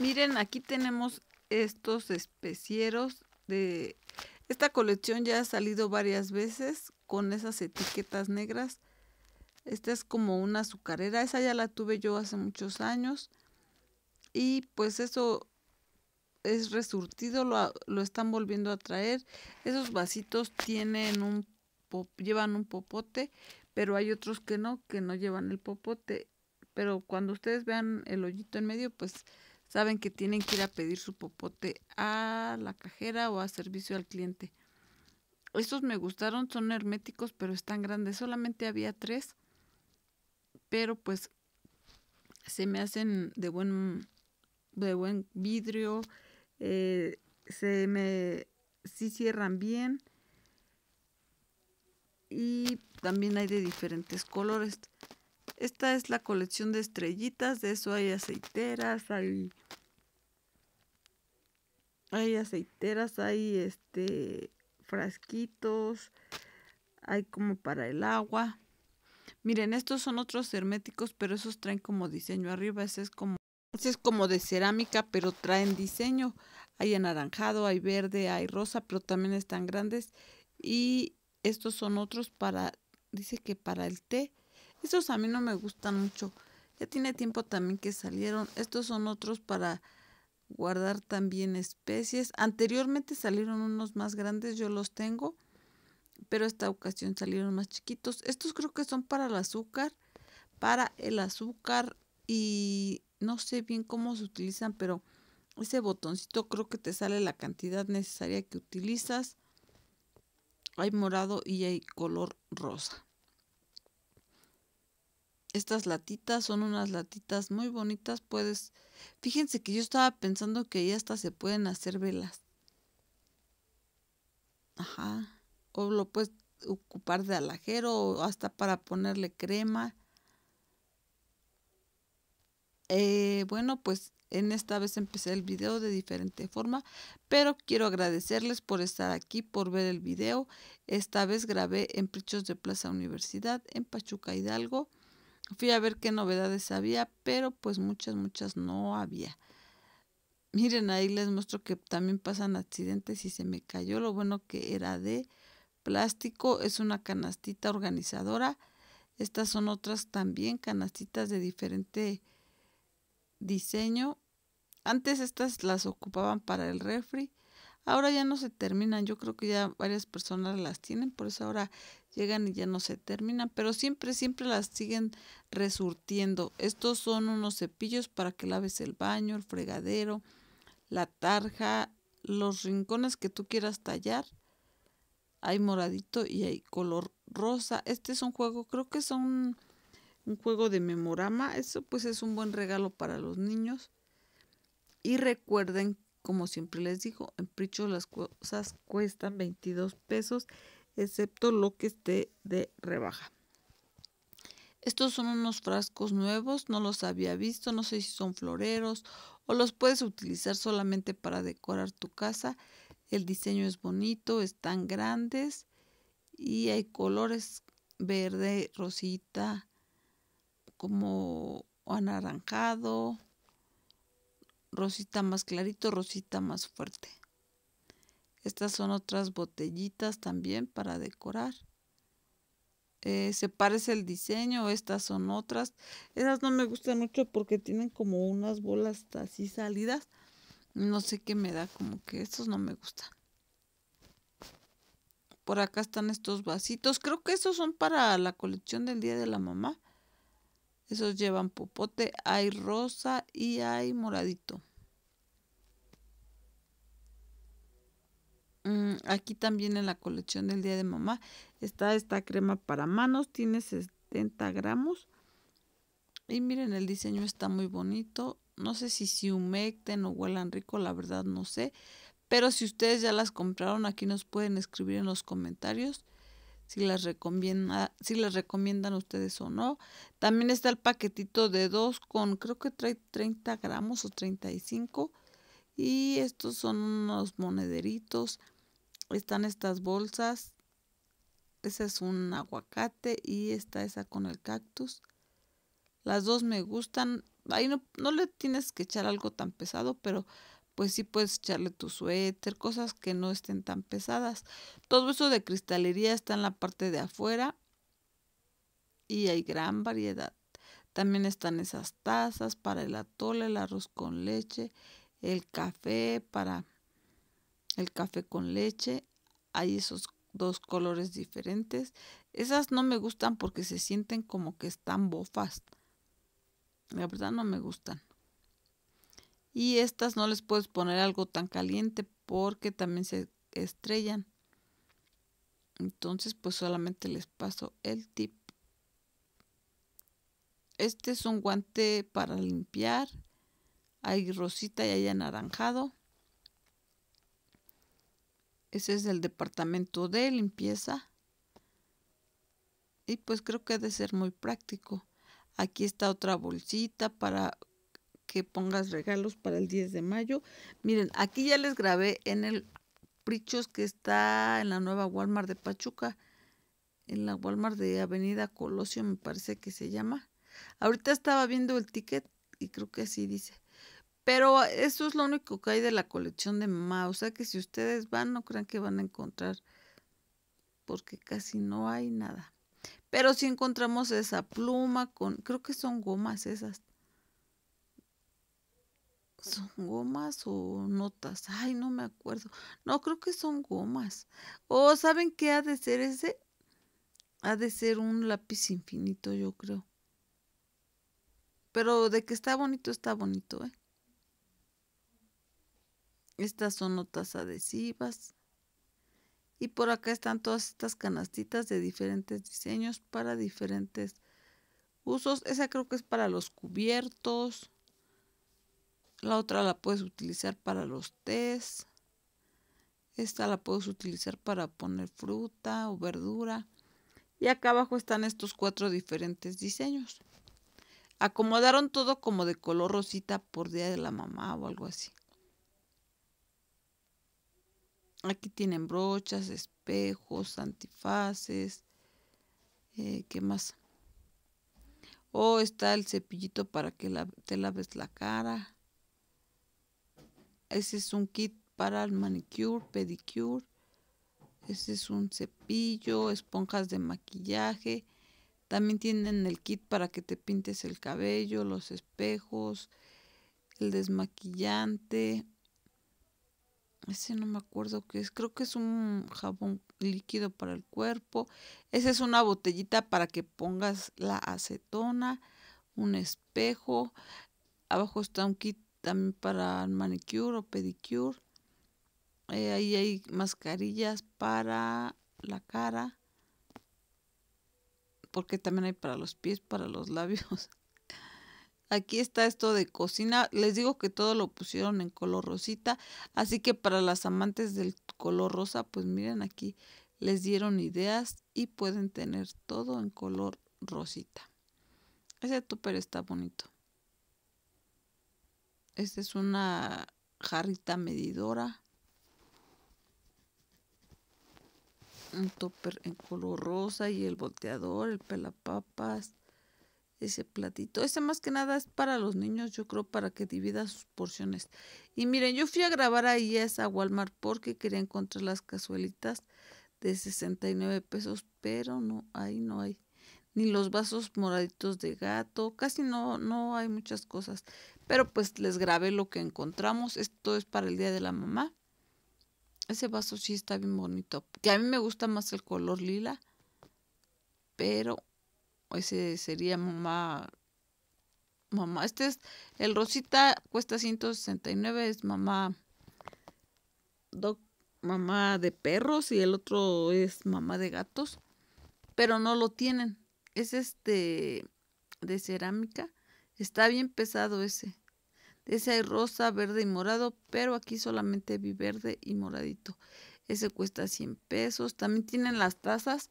Miren, aquí tenemos estos especieros de... Esta colección ya ha salido varias veces con esas etiquetas negras. Esta es como una azucarera. Esa ya la tuve yo hace muchos años. Y pues eso es resurtido, lo, están volviendo a traer. Esos vasitos tienen un llevan un popote, pero hay otros que no, que no llevan el popote. Pero cuando ustedes vean el hoyito en medio, pues saben que tienen que ir a pedir su popote a la cajera o a servicio al cliente. Estos me gustaron, son herméticos, pero están grandes. Solamente había tres, pero pues se me hacen de buen, de buen vidrio, eh, se me sí cierran bien y también hay de diferentes colores. Esta es la colección de estrellitas, de eso hay aceiteras, hay hay aceiteras, hay este frasquitos, hay como para el agua. Miren, estos son otros herméticos, pero esos traen como diseño arriba, es como ese es como de cerámica, pero traen diseño. Hay anaranjado, hay verde, hay rosa, pero también están grandes y estos son otros para dice que para el té estos a mí no me gustan mucho. Ya tiene tiempo también que salieron. Estos son otros para guardar también especies. Anteriormente salieron unos más grandes, yo los tengo, pero esta ocasión salieron más chiquitos. Estos creo que son para el azúcar, para el azúcar y no sé bien cómo se utilizan, pero ese botoncito creo que te sale la cantidad necesaria que utilizas. Hay morado y hay color rosa estas latitas son unas latitas muy bonitas. Puedes, fíjense que yo estaba pensando que ya hasta se pueden hacer velas. Ajá. O lo puedes ocupar de alajero o hasta para ponerle crema. Eh, bueno, pues en esta vez empecé el video de diferente forma, pero quiero agradecerles por estar aquí, por ver el video. Esta vez grabé en Prichos de Plaza Universidad, en Pachuca Hidalgo. Fui a ver qué novedades había, pero pues muchas, muchas no había. Miren, ahí les muestro que también pasan accidentes y se me cayó. Lo bueno que era de plástico, es una canastita organizadora. Estas son otras también, canastitas de diferente diseño. Antes estas las ocupaban para el refri. Ahora ya no se terminan, yo creo que ya varias personas las tienen, por eso ahora llegan y ya no se terminan, pero siempre, siempre las siguen resurtiendo. Estos son unos cepillos para que laves el baño, el fregadero, la tarja, los rincones que tú quieras tallar. Hay moradito y hay color rosa. Este es un juego, creo que es un, juego de memorama. Eso pues es un buen regalo para los niños. Y recuerden como siempre les digo, en Pricho las cosas cuestan 22 pesos, excepto lo que esté de rebaja. Estos son unos frascos nuevos, no los había visto, no sé si son floreros o los puedes utilizar solamente para decorar tu casa. El diseño es bonito, están grandes y hay colores verde, rosita, como anaranjado, rosita más clarito, rosita más fuerte. Estas son otras botellitas también para decorar. Eh, se parece el diseño, estas son otras. Esas no me gustan mucho porque tienen como unas bolas así salidas. No sé qué me da, como que estos no me gustan. Por acá están estos vasitos. Creo que estos son para la colección del Día de la Mamá. Esos llevan popote, hay rosa y hay moradito. Mm, aquí también en la colección del día de mamá está esta crema para manos, tiene 70 gramos. Y miren, el diseño está muy bonito. No sé si se humecten o huelan rico, la verdad no sé. Pero si ustedes ya las compraron, aquí nos pueden escribir en los comentarios si las, si recomiendan ustedes o no. También está el paquetito de dos con creo que trae 30 gramos o 35. Y estos son unos monederitos. Están estas bolsas. Ese es un aguacate y está esa con el cactus. Las dos me gustan. Ahí no, no le tienes que echar algo tan pesado, pero pues sí puedes echarle tu suéter, cosas que no estén tan pesadas. Todo eso de cristalería está en la parte de afuera y hay gran variedad. También están esas tazas para el atole, el arroz con leche, el café para el café con leche. Hay esos dos colores diferentes. Esas no me gustan porque se sienten como que están bofas. La verdad no me gustan. Y estas no les puedes poner algo tan caliente porque también se estrellan. Entonces, pues solamente les paso el tip. Este es un guante para limpiar. Hay rosita y hay anaranjado. Ese es el departamento de limpieza. Y pues creo que ha de ser muy práctico. Aquí está otra bolsita para que pongas regalos para el 10 de mayo. Miren, aquí ya les grabé en el Prichos que está en la nueva Walmart de Pachuca, en la Walmart de Avenida Colosio me parece que se llama. Ahorita estaba viendo el ticket y creo que así dice. Pero eso es lo único que hay de la colección de mamá. O sea que si ustedes van, no crean que van a encontrar, porque casi no hay nada. Pero si encontramos esa pluma con, creo que son gomas esas son gomas o notas. Ay, no me acuerdo. No, creo que son gomas. O ¿saben qué ha de ser ese? Ha de ser un lápiz infinito, yo creo. Pero de que está bonito, está bonito, ¿eh? Estas son notas adhesivas. Y por acá están todas estas canastitas de diferentes diseños para diferentes usos. Esa creo que es para los cubiertos. La otra la puedes utilizar para los tés. Esta la puedes utilizar para poner fruta o verdura. Y acá abajo están estos cuatro diferentes diseños. Acomodaron todo como de color rosita por día de la mamá o algo así. Aquí tienen brochas, espejos, antifaces. Eh, ¿Qué más? O está el cepillito para que te laves la cara. Ese es un kit para el manicure, pedicure. Ese es un cepillo, esponjas de maquillaje. También tienen el kit para que te pintes el cabello, los espejos, el desmaquillante. Ese no me acuerdo qué es. Creo que es un jabón líquido para el cuerpo. Esa es una botellita para que pongas la acetona, un espejo. Abajo está un kit también para manicure o pedicure. Eh, ahí hay mascarillas para la cara, porque también hay para los pies, para los labios. Aquí está esto de cocina. Les digo que todo lo pusieron en color rosita. Así que para las amantes del color rosa, pues miren aquí, les dieron ideas y pueden tener todo en color rosita. Ese tupper está bonito. Esta es una jarrita medidora. Un topper en color rosa y el volteador, el pelapapas, ese platito. Ese más que nada es para los niños, yo creo, para que divida sus porciones. Y miren, yo fui a grabar ahí a esa Walmart porque quería encontrar las cazuelitas de 69 pesos, pero no, ahí no hay ni los vasos moraditos de gato, casi no, no hay muchas cosas. Pero pues les grabé lo que encontramos. Esto es para el Día de la Mamá. Ese vaso sí está bien bonito. Que a mí me gusta más el color lila. Pero ese sería mamá. Mamá. Este es. El rosita cuesta 169. Es mamá. mamá de perros. Y el otro es mamá de gatos. Pero no lo tienen es este de cerámica. Está bien pesado ese. Ese hay rosa, verde y morado, pero aquí solamente vi verde y moradito. Ese cuesta 100 pesos. También tienen las tazas.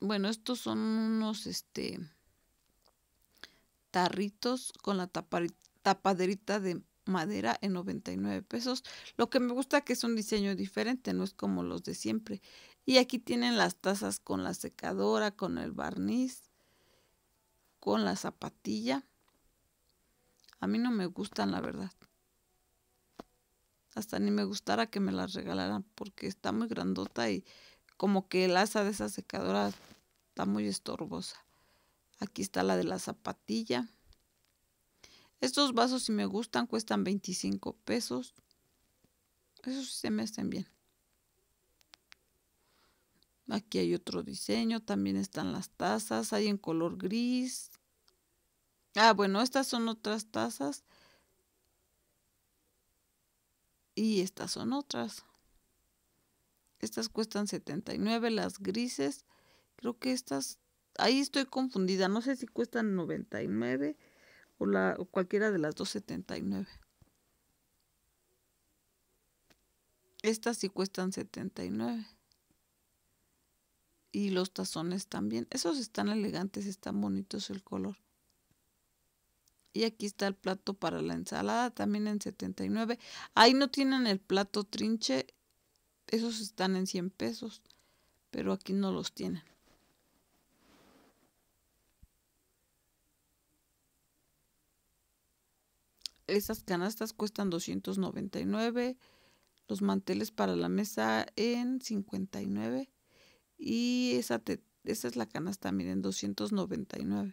Bueno, estos son unos este tarritos con la tapa, tapaderita de madera en 99 pesos. Lo que me gusta que es un diseño diferente, no es como los de siempre. Y aquí tienen las tazas con la secadora, con el barniz, con la zapatilla. A mí no me gustan, la verdad. Hasta ni me gustara que me las regalaran porque está muy grandota y como que el asa de esa secadora está muy estorbosa. Aquí está la de la zapatilla. Estos vasos, si me gustan, cuestan 25 pesos. Esos se me hacen bien. Aquí hay otro diseño, también están las tazas, hay en color gris. Ah, bueno, estas son otras tazas. Y estas son otras. Estas cuestan 79, las grises. Creo que estas, ahí estoy confundida, no sé si cuestan 99 o, la, cualquiera de las dos 79. Estas sí cuestan 79 y los tazones también. Esos están elegantes, están bonitos el color. Y aquí está el plato para la ensalada, también en 79. Ahí no tienen el plato trinche, esos están en 100 pesos, pero aquí no los tienen. Esas canastas cuestan 299. Los manteles para la mesa en 59. Y esa, esa es la canasta, miren, 299.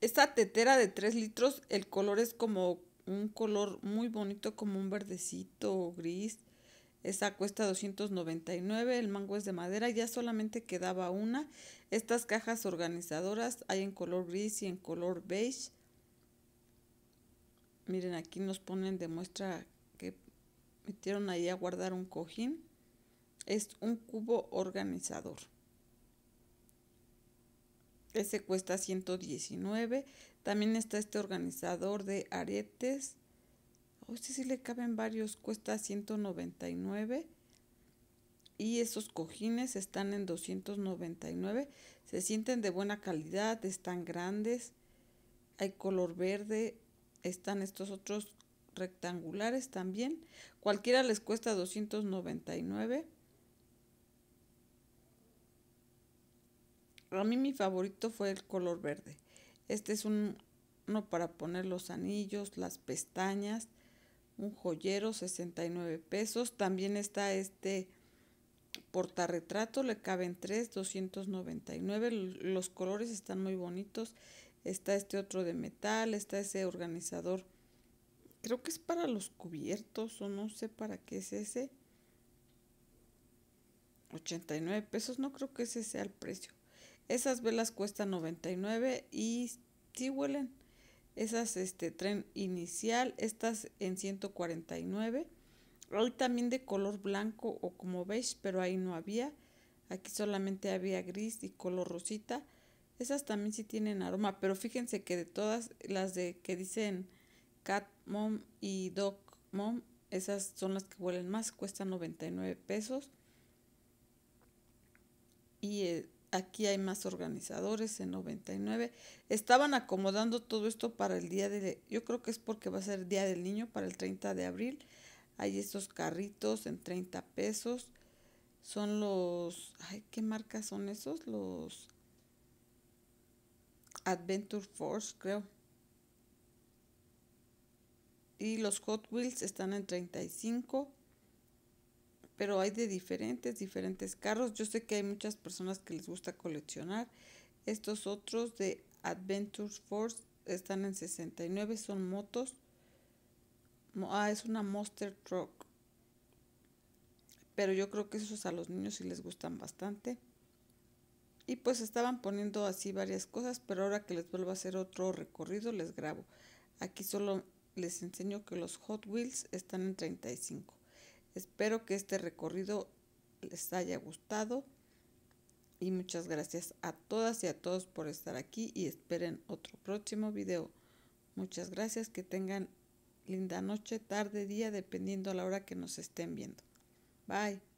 Esta tetera de 3 litros, el color es como un color muy bonito, como un verdecito gris. Esa cuesta 299, el mango es de madera, ya solamente quedaba una. Estas cajas organizadoras hay en color gris y en color beige. Miren, aquí nos ponen de muestra que metieron ahí a guardar un cojín es un cubo organizador. Ese cuesta 119. También está este organizador de aretes. Oh, este sí le caben varios. Cuesta 199. Y esos cojines están en 299. Se sienten de buena calidad, están grandes. Hay color verde. Están estos otros rectangulares también. Cualquiera les cuesta 299 a mí mi favorito fue el color verde. Este es un, uno para poner los anillos, las pestañas, un joyero, 69 pesos. También está este portarretrato, le caben tres, 299. Los colores están muy bonitos. Está este otro de metal, está ese organizador. Creo que es para los cubiertos o no sé para qué es ese. 89 pesos, no creo que ese sea el precio. Esas velas cuestan 99 y sí huelen. Esas este tren inicial, estas en 149. Hoy también de color blanco o como beige, pero ahí no había. Aquí solamente había gris y color rosita. Esas también sí tienen aroma, pero fíjense que de todas las de que dicen Cat Mom y Dog Mom, esas son las que huelen más, cuestan 99 pesos. Y eh, aquí hay más organizadores en 99. Estaban acomodando todo esto para el día de, yo creo que es porque va a ser día del niño para el 30 de abril. Hay estos carritos en 30 pesos. Son los, ay, ¿qué marcas son esos? Los Adventure Force, creo. Y los Hot Wheels están en 35 pero hay de diferentes, diferentes carros. Yo sé que hay muchas personas que les gusta coleccionar. Estos otros de Adventure Force están en 69, son motos. Ah, es una Monster Truck. Pero yo creo que esos a los niños sí les gustan bastante. Y pues estaban poniendo así varias cosas, pero ahora que les vuelvo a hacer otro recorrido les grabo. Aquí solo les enseño que los Hot Wheels están en 35. Espero que este recorrido les haya gustado y muchas gracias a todas y a todos por estar aquí y esperen otro próximo video. Muchas gracias, que tengan linda noche, tarde, día, dependiendo a la hora que nos estén viendo. Bye.